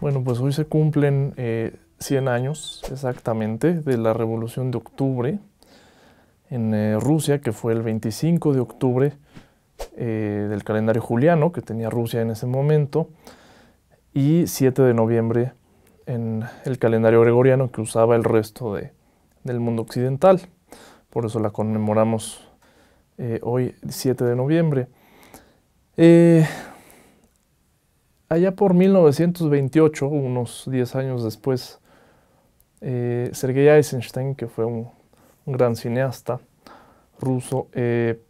Bueno, pues hoy se cumplen 100 eh, años exactamente de la Revolución de Octubre en eh, Rusia, que fue el 25 de octubre eh, del calendario juliano que tenía Rusia en ese momento, y 7 de noviembre en el calendario gregoriano que usaba el resto del mundo occidental. Por eso la conmemoramos hoy, 7 de noviembre allá por 1928, unos 10 años después, eh, Sergei Eisenstein, que fue un, gran cineasta ruso, eh,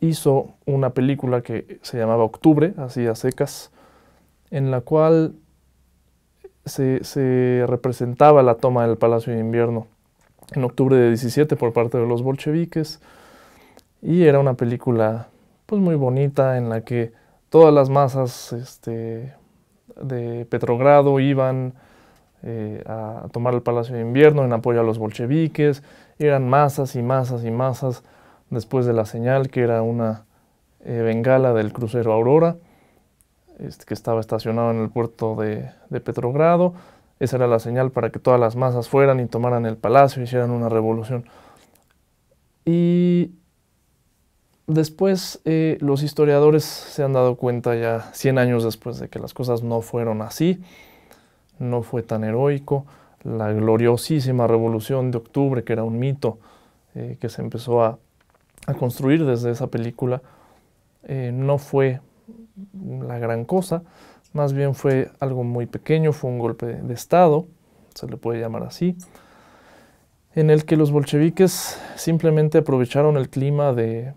hizo una película que se llamaba Octubre, así a secas, en la cual se, representaba la toma del Palacio de Invierno en octubre de 17 por parte de los bolcheviques y era una película pues muy bonita en la que todas las masas este, de Petrogrado iban eh, a tomar el Palacio de Invierno en apoyo a los bolcheviques, eran masas y masas y masas después de la señal que era una eh, bengala del crucero Aurora, este, que estaba estacionado en el puerto de, Petrogrado. Esa era la señal para que todas las masas fueran y tomaran el palacio, y hicieran una revolución. Y después eh, los historiadores se han dado cuenta ya 100 años después de que las cosas no fueron así, no fue tan heroico. La gloriosísima revolución de octubre, que era un mito eh, que se empezó a, construir desde esa película, eh, no fue la gran cosa, más bien fue algo muy pequeño, fue un golpe de Estado, se le puede llamar así, en el que los bolcheviques simplemente aprovecharon el clima de,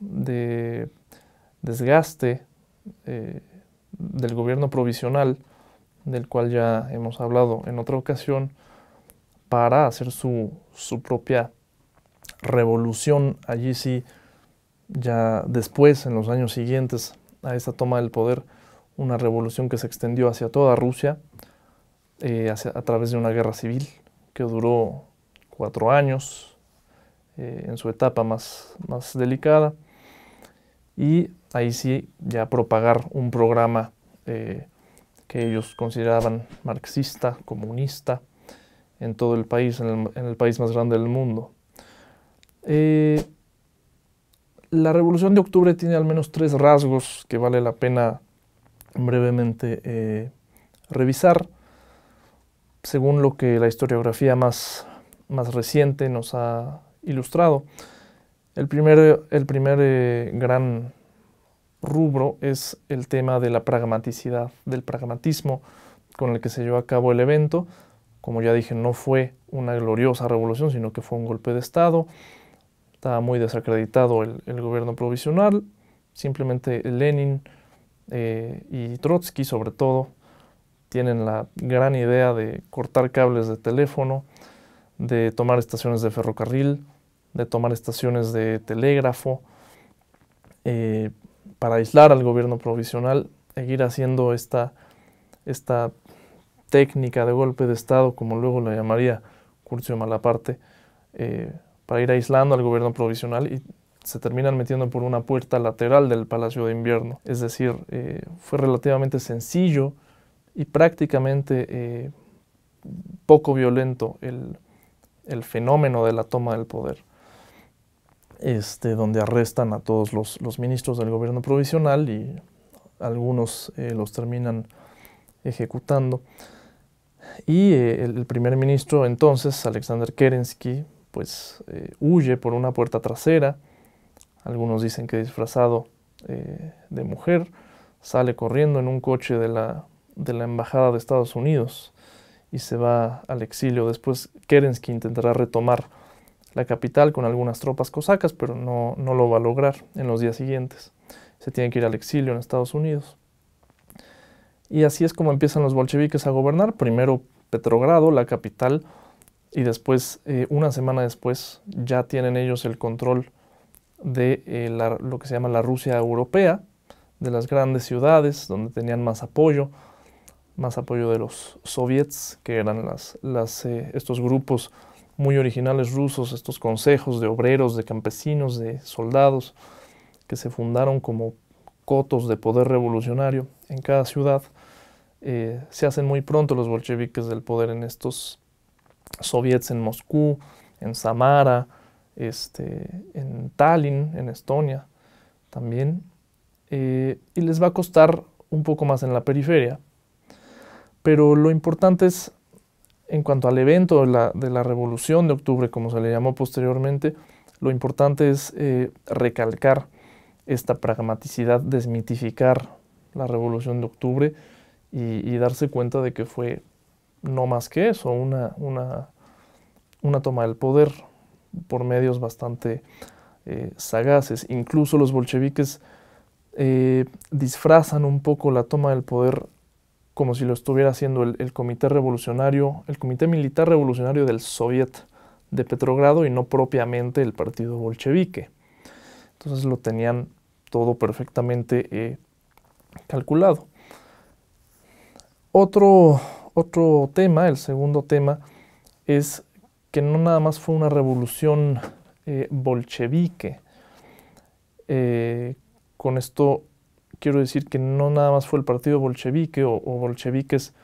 de desgaste eh, del gobierno provisional, del cual ya hemos hablado en otra ocasión, para hacer su, propia revolución allí sí, ya después, en los años siguientes a esa toma del poder, una revolución que se extendió hacia toda Rusia eh, a través de una guerra civil que duró cuatro años eh, en su etapa más delicada y ahí sí ya propagar un programa eh, que ellos consideraban marxista, comunista, en todo el país, en el, país más grande del mundo. Eh, la Revolución de Octubre tiene al menos tres rasgos que vale la pena brevemente eh, revisar, según lo que la historiografía más reciente nos ha ilustrado. El primer, el primer eh, gran rubro es el tema de la pragmaticidad, del pragmatismo con el que se llevó a cabo el evento. Como ya dije, no fue una gloriosa revolución, sino que fue un golpe de Estado. Estaba muy desacreditado el, gobierno provisional. Simplemente Lenin eh, y Trotsky, sobre todo, tienen la gran idea de cortar cables de teléfono, de tomar estaciones de ferrocarril, de tomar estaciones de telégrafo eh, para aislar al gobierno provisional, seguir haciendo esta, esta técnica de golpe de Estado, como luego la llamaría Curcio Malaparte, eh, para ir aislando al gobierno provisional y se terminan metiendo por una puerta lateral del Palacio de Invierno. Es decir, eh, fue relativamente sencillo y prácticamente poco violento el fenómeno de la toma del poder. Este, donde arrestan a todos los, ministros del gobierno provisional y algunos eh, los terminan ejecutando. Y eh, el, primer ministro entonces, Alexander Kerensky, pues eh, huye por una puerta trasera, algunos dicen que disfrazado de mujer, sale corriendo en un coche de la, de la Embajada de Estados Unidos y se va al exilio. Después Kerensky intentará retomar la capital con algunas tropas cosacas, pero no, lo va a lograr en los días siguientes. Se tiene que ir al exilio en Estados Unidos. Y así es como empiezan los bolcheviques a gobernar, primero Petrogrado, la capital, y después, eh, una semana después, ya tienen ellos el control de eh, lo que se llama la Rusia europea, de las grandes ciudades, donde tenían más apoyo, más apoyo de los soviets, que eran las, eh, estos grupos muy originales rusos, estos consejos de obreros, de campesinos, de soldados, que se fundaron como cotos de poder revolucionario en cada ciudad. Eh, se hacen muy pronto los bolcheviques del poder en estos soviets en Moscú, en Samara, este, en Tallinn, en Estonia también. Eh, y les va a costar un poco más en la periferia. Pero lo importante es en cuanto al evento de la, Revolución de Octubre, como se le llamó posteriormente, lo importante es eh, recalcar esta pragmaticidad, desmitificar la Revolución de Octubre y, darse cuenta de que fue no más que eso, una, toma del poder por medios bastante eh, sagaces. Incluso los bolcheviques eh, disfrazan un poco la toma del poder como si lo estuviera haciendo el, Comité Revolucionario, el Comité Militar Revolucionario del Soviet de Petrogrado y no propiamente el Partido Bolchevique. Entonces lo tenían todo perfectamente eh, calculado. Otro, otro tema, el segundo tema, es que no nada más fue una revolución eh, bolchevique. Eh, con esto quiero decir que no nada más fue el partido bolchevique o, bolcheviques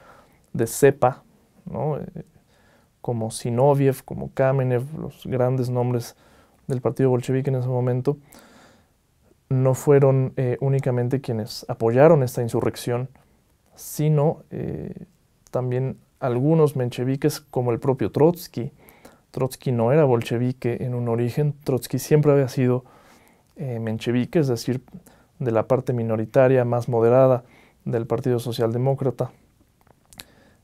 de cepa, eh, como Sinoviev, como Kamenev, los grandes nombres del partido bolchevique en ese momento, no fueron eh, únicamente quienes apoyaron esta insurrección, sino eh, también algunos mencheviques como el propio Trotsky. Trotsky no era bolchevique en un origen, Trotsky siempre había sido menchevique, es decir, de la parte minoritaria más moderada del Partido Socialdemócrata.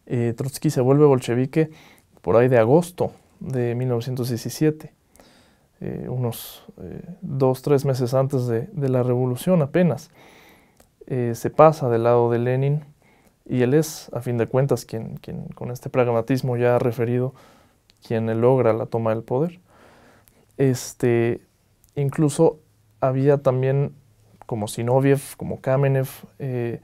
Eh, Trotsky se vuelve bolchevique por ahí de agosto de 1917, eh, unos eh, dos, tres meses antes de, la revolución apenas. se pasa del lado de Lenin y él es, a fin de cuentas, quien, con este pragmatismo ya ha referido, quien logra la toma del poder. Este, incluso había también como Sinoviev, como Kamenev, eh,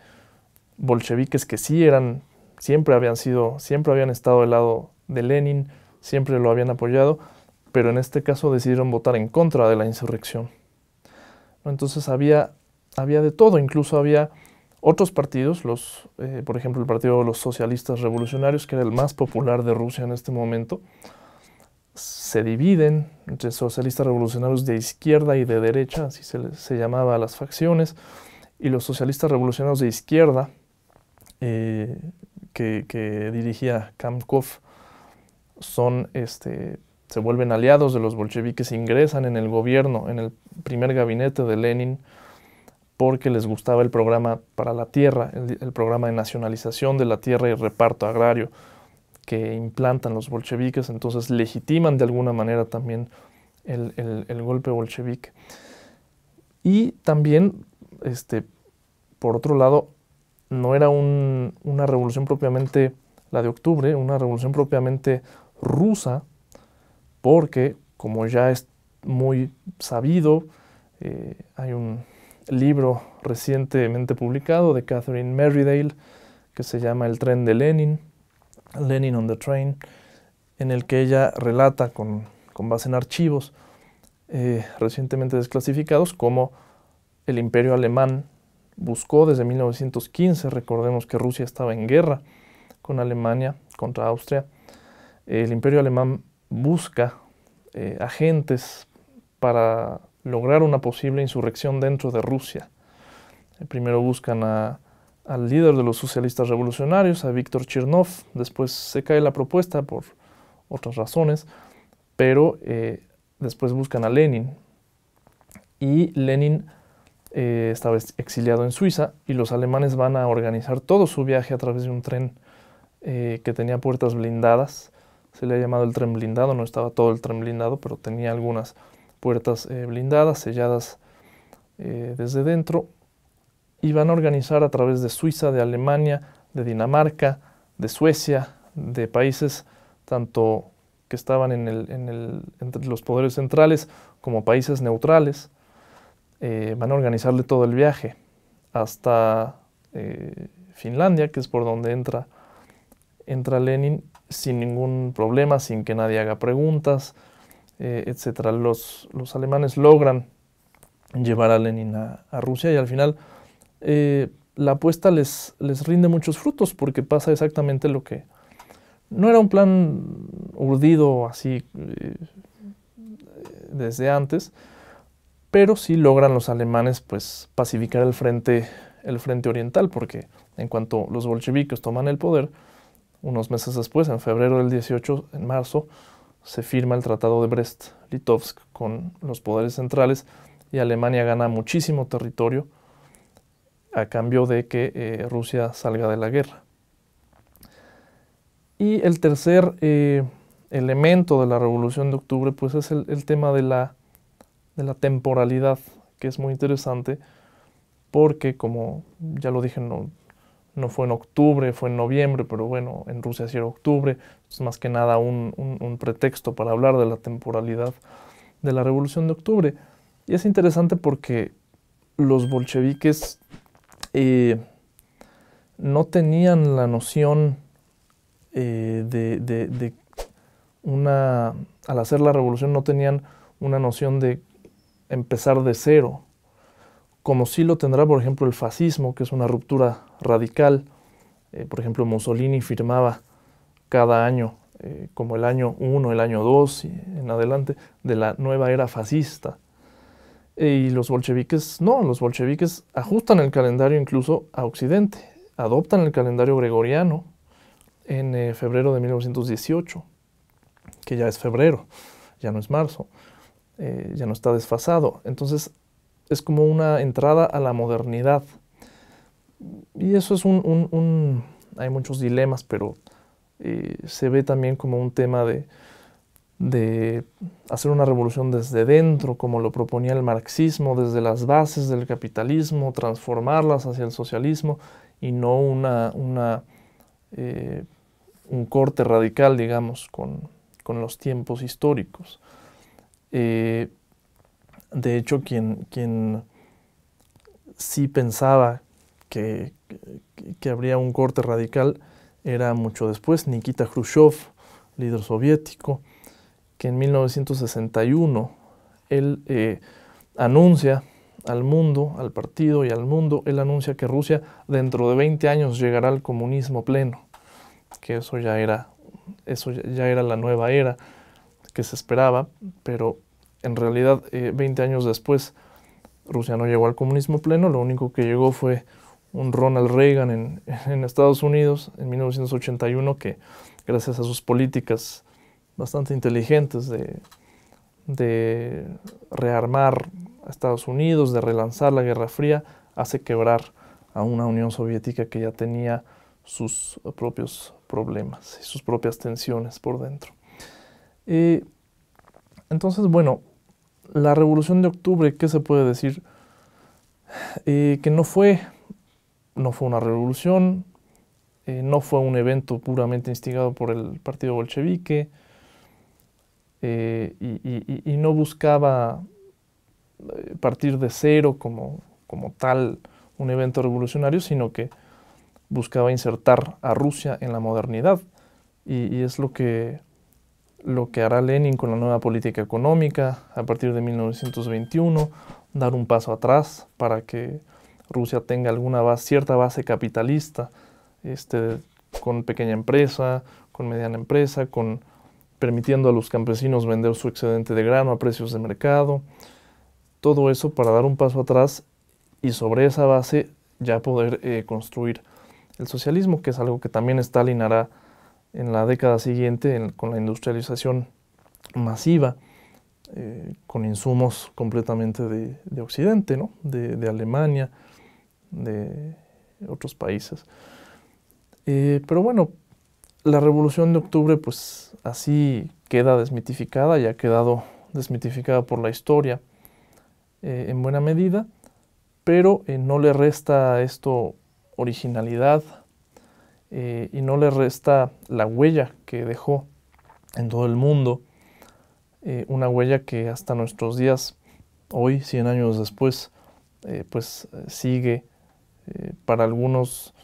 bolcheviques que sí eran, siempre habían sido, siempre habían estado del lado de Lenin, siempre lo habían apoyado, pero en este caso decidieron votar en contra de la insurrección. Entonces había, había de todo, incluso había otros partidos, los, eh, por ejemplo el Partido de los Socialistas Revolucionarios, que era el más popular de Rusia en este momento, se dividen entre socialistas revolucionarios de izquierda y de derecha, así se, llamaba a las facciones, y los socialistas revolucionarios de izquierda eh, que, dirigía Kamkov son, este, se vuelven aliados de los bolcheviques, ingresan en el gobierno, en el primer gabinete de Lenin, porque les gustaba el programa para la tierra, el programa de nacionalización de la tierra y reparto agrario que implantan los bolcheviques, entonces legitiman de alguna manera también el, golpe bolchevique. Y también, este, por otro lado, no era una revolución propiamente, la de octubre, una revolución propiamente rusa, porque, como ya es muy sabido, eh, hay un libro recientemente publicado de Catherine Merridale que se llama El tren de Lenin, Lenin on the Train, en el que ella relata con, base en archivos eh, recientemente desclasificados cómo el imperio alemán buscó desde 1915, recordemos que Rusia estaba en guerra con Alemania contra Austria, el imperio alemán busca eh, agentes para lograr una posible insurrección dentro de Rusia. primero buscan a al líder de los socialistas revolucionarios, a Víctor Chernov. Después se cae la propuesta por otras razones, pero eh, después buscan a Lenin. Y Lenin eh, estaba exiliado en Suiza y los alemanes van a organizar todo su viaje a través de un tren eh, que tenía puertas blindadas. Se le ha llamado el tren blindado, no estaba todo el tren blindado, pero tenía algunas puertas blindadas, selladas desde dentro y van a organizar a través de Suiza, de Alemania, de Dinamarca, de Suecia, de países tanto que estaban en entre los poderes centrales como países neutrales, eh, van a organizarle todo el viaje hasta eh, Finlandia, que es por donde entra, entra Lenin, sin ningún problema, sin que nadie haga preguntas, eh, etc. Los, alemanes logran llevar a Lenin a Rusia y al final eh, la apuesta les, rinde muchos frutos porque pasa exactamente lo que... No era un plan urdido así eh, desde antes, pero sí logran los alemanes pues pacificar el frente, el frente oriental porque en cuanto los bolcheviques toman el poder, unos meses después, en febrero del 18, en marzo, se firma el Tratado de Brest-Litovsk con los poderes centrales y Alemania gana muchísimo territorio, a cambio de que eh, Rusia salga de la guerra. Y el tercer eh, elemento de la Revolución de Octubre pues es el, tema de la, de la temporalidad, que es muy interesante porque como ya lo dije, no, no fue en octubre, fue en noviembre, pero bueno, en Rusia sí era octubre, es más que nada un, un, pretexto para hablar de la temporalidad de la Revolución de Octubre. Y es interesante porque los bolcheviques no tenían la noción eh, de, una, al hacer la revolución no tenían una noción de empezar de cero, como sí lo tendrá, por ejemplo, el fascismo, que es una ruptura radical. Eh, por ejemplo, Mussolini firmaba cada año, eh, como el año 1, el año 2 y en adelante, de la nueva era fascista. Y los bolcheviques no, los bolcheviques ajustan el calendario incluso a Occidente, adoptan el calendario gregoriano en eh, febrero de 1918, que ya es febrero, ya no es marzo, eh, ya no está desfasado. Entonces es como una entrada a la modernidad. Y eso es un... hay muchos dilemas, pero eh, se ve también como un tema de de hacer una revolución desde dentro, como lo proponía el marxismo, desde las bases del capitalismo, transformarlas hacia el socialismo y no una, eh, un corte radical, digamos, con, los tiempos históricos. Eh, de hecho, quien, sí pensaba que, que, habría un corte radical era mucho después Nikita Khrushchev, líder soviético, que en 1961 él eh, anuncia al mundo, al partido y al mundo, él anuncia que Rusia dentro de 20 años llegará al comunismo pleno, que eso ya era, eso ya era la nueva era que se esperaba, pero en realidad 20 eh, años después Rusia no llegó al comunismo pleno, lo único que llegó fue un Ronald Reagan en Estados Unidos en 1981 que gracias a sus políticas bastante inteligentes de, rearmar a Estados Unidos, de relanzar la Guerra Fría, hace quebrar a una Unión Soviética que ya tenía sus propios problemas y sus propias tensiones por dentro. entonces, bueno, la Revolución de Octubre, ¿qué se puede decir? Eh, que no fue, no fue una revolución, eh, no fue un evento puramente instigado por el Partido Bolchevique, eh, y, no buscaba eh, partir de cero como, como tal un evento revolucionario, sino que buscaba insertar a Rusia en la modernidad. Y, es lo que, lo que hará Lenin con la nueva política económica a partir de 1921, dar un paso atrás para que Rusia tenga alguna base, cierta base capitalista, este, con pequeña empresa, con mediana empresa, con permitiendo a los campesinos vender su excedente de grano a precios de mercado. Todo eso para dar un paso atrás y sobre esa base ya poder eh, construir el socialismo, que es algo que también Stalin hará en la década siguiente con la industrialización masiva, eh, con insumos completamente de, Occidente, ¿no? de, Alemania, de otros países. Eh, pero bueno, la revolución de octubre pues así queda desmitificada y ha quedado desmitificada por la historia eh, en buena medida, pero eh, no le resta esto originalidad eh, y no le resta la huella que dejó en todo el mundo, una huella que hasta nuestros días, hoy, 100 años después, pues sigue para algunos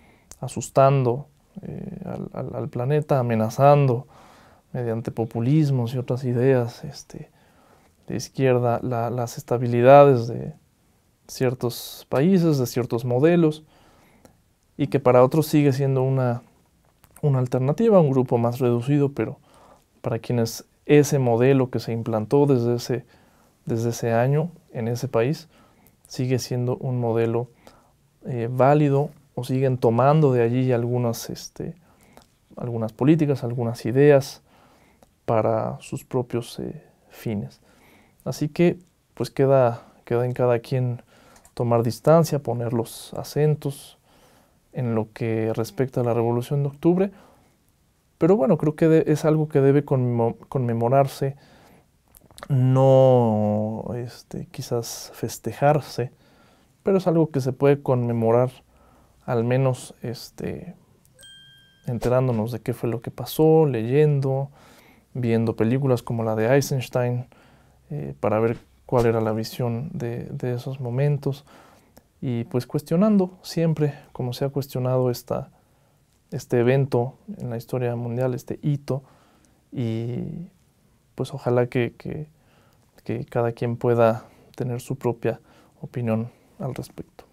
asustando, eh, al, planeta, amenazando mediante populismos y otras ideas este, de izquierda las estabilidades de ciertos países, de ciertos modelos, y que para otros sigue siendo una, una alternativa, un grupo más reducido, pero para quienes ese modelo que se implantó desde ese, desde ese año en ese país sigue siendo un modelo eh, válido siguen tomando de allí algunas, este, algunas políticas, algunas ideas para sus propios eh, fines. Así que pues queda, queda en cada quien tomar distancia, poner los acentos en lo que respecta a la Revolución de Octubre. Pero bueno, creo que es algo que debe conmemorarse, no este, quizás festejarse, pero es algo que se puede conmemorar al menos este, enterándonos de qué fue lo que pasó, leyendo, viendo películas como la de Eisenstein, eh, para ver cuál era la visión de, esos momentos, y pues cuestionando siempre, como se ha cuestionado este evento en la historia mundial, este hito, y pues ojalá que cada quien pueda tener su propia opinión al respecto.